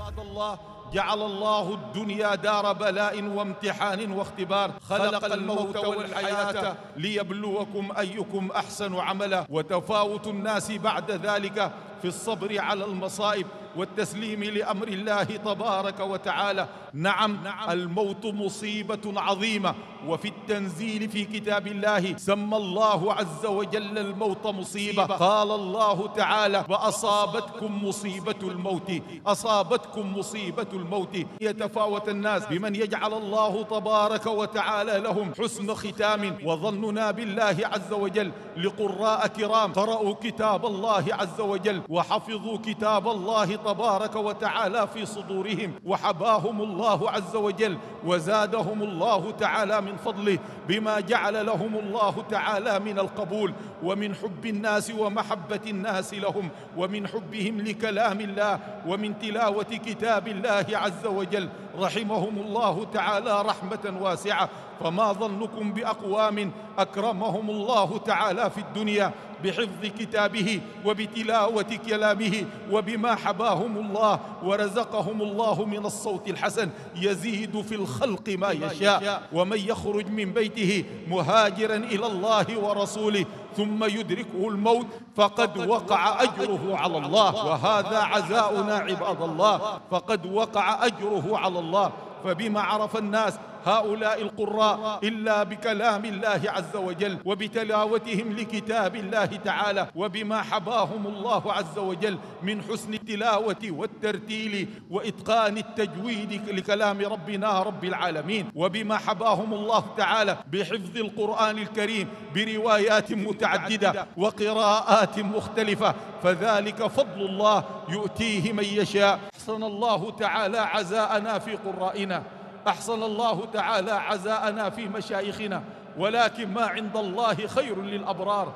عباد الله جعل الله الدنيا دار بلاء وامتحان واختبار خلق الموت والحياة ليبلوكم أيكم أحسن عملا وتفاوت الناس بعد ذلك في الصبر على المصائب والتسليم لأمر الله تبارك وتعالى نعم, نعم الموت مصيبة عظيمة وفي التنزيل في كتاب الله سمى الله عز وجل الموت مصيبة قال الله تعالى وأصابتكم مصيبة الموت أصابتكم مصيبة الموت يتفاوت الناس نعم. بمن يجعل الله تبارك وتعالى لهم حسن ختام وظننا بالله عز وجل لقراء كرام قرأوا كتاب الله عز وجل وحفظوا كتاب الله تبارك وتعالى في صدورهم وحباهم الله عز وجل وزادهم الله تعالى من فضله بما جعل لهم الله تعالى من القبول ومن حب الناس ومحبة الناس لهم ومن حبهم لكلام الله ومن تلاوة كتاب الله عز وجل رحمهم الله تعالى رحمة واسعة فما ظنكم بأقوام أكرمهم الله تعالى في الدنيا بحفظ كتابه وبتلاوة كلامه وبما حباهم الله ورزقهم الله من الصوت الحسن يزيد في الخلق ما يشاء ومن يخرج من بيته مهاجرا إلى الله ورسوله ثم يدركه الموت فقد وقع أجره على الله وهذا عزاؤنا عباد الله فقد وقع أجره على الله فبما عرف الناس هؤلاء القراء إلا بكلام الله عز وجل وبتلاوتهم لكتاب الله تعالى وبما حباهم الله عز وجل من حسن التلاوة والترتيل وإتقان التجويد لكلام ربنا رب العالمين وبما حباهم الله تعالى بحفظ القرآن الكريم بروايات متعددة وقراءات مختلفة فذلك فضل الله يؤتيه من يشاء أحسن الله تعالى عزاءنا في قرائنا أحسن الله تعالى عزاءنا في مشايخنا ولكن ما عند الله خير للأبرار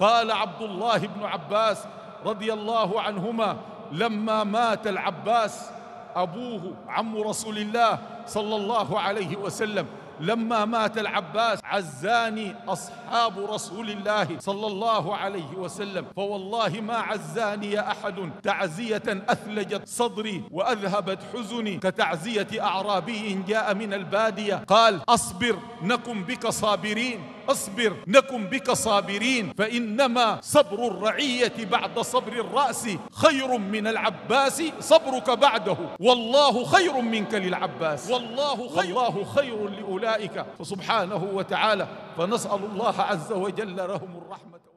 قال عبد الله بن عباس رضي الله عنهما لما مات العباس أبوه عم رسول الله صلى الله عليه وسلم لما مات العباس عزاني أصحاب رسول الله صلى الله عليه وسلم فوالله ما عزاني أحد تعزية أثلجت صدري وأذهبت حزني كتعزية أعرابي جاء من البادية قال أصبر نكن بك صابرين فاصبر نكن بك صابرين فإنما صبر الرعية بعد صبر الرأس خير من العباس صبرك بعده والله خير منك للعباس والله خير, والله خير لأولئك فسبحانه وتعالى فنسأل الله عز وجل لهم الرحمة